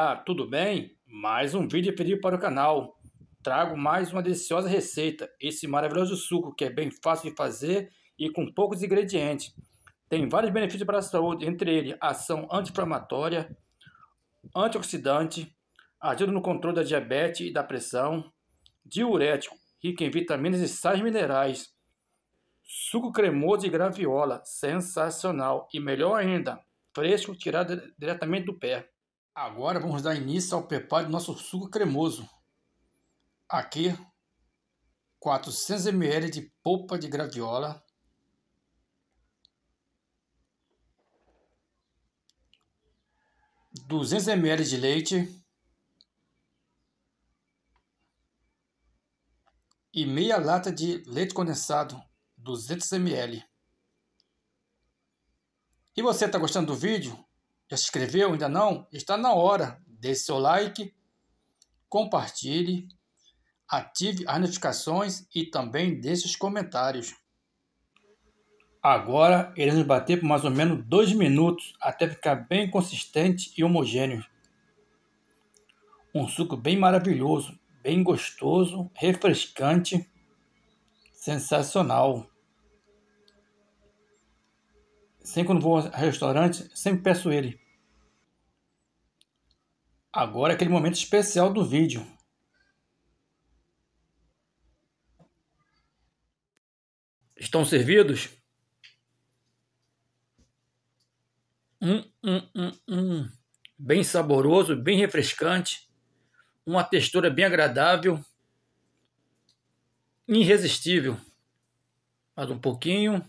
Olá, tudo bem? Mais um vídeo pedido para o canal. Trago mais uma deliciosa receita, esse maravilhoso suco que é bem fácil de fazer e com poucos ingredientes. Tem vários benefícios para a saúde, entre eles ação anti-inflamatória, antioxidante, ajuda no controle da diabetes e da pressão, diurético, rico em vitaminas e sais minerais, suco cremoso de graviola, sensacional e melhor ainda, fresco tirado diretamente do pé. Agora vamos dar início ao preparo do nosso suco cremoso. Aqui, 400 ml de polpa de graviola. Duzentos ml de leite e meia lata de leite condensado, 200 ml. E você está gostando do vídeo? Já se inscreveu? Ainda não? Está na hora. Deixe seu like, compartilhe, ative as notificações e também deixe os comentários. Agora iremos bater por mais ou menos 2 minutos até ficar bem consistente e homogêneo. Um suco bem maravilhoso, bem gostoso, refrescante, sensacional. Sempre quando vou a restaurante, sempre peço ele. Agora é aquele momento especial do vídeo. Estão servidos? Hum, hum, hum, hum. Bem saboroso, bem refrescante. Uma textura bem agradável. Irresistível. Mais um pouquinho.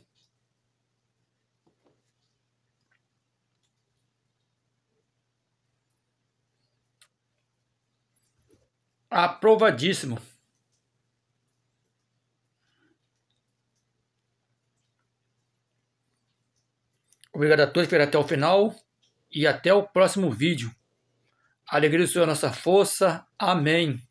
Aprovadíssimo. Obrigado a todos por até o final e até o próximo vídeo. Alegria do Senhor, nossa força. Amém.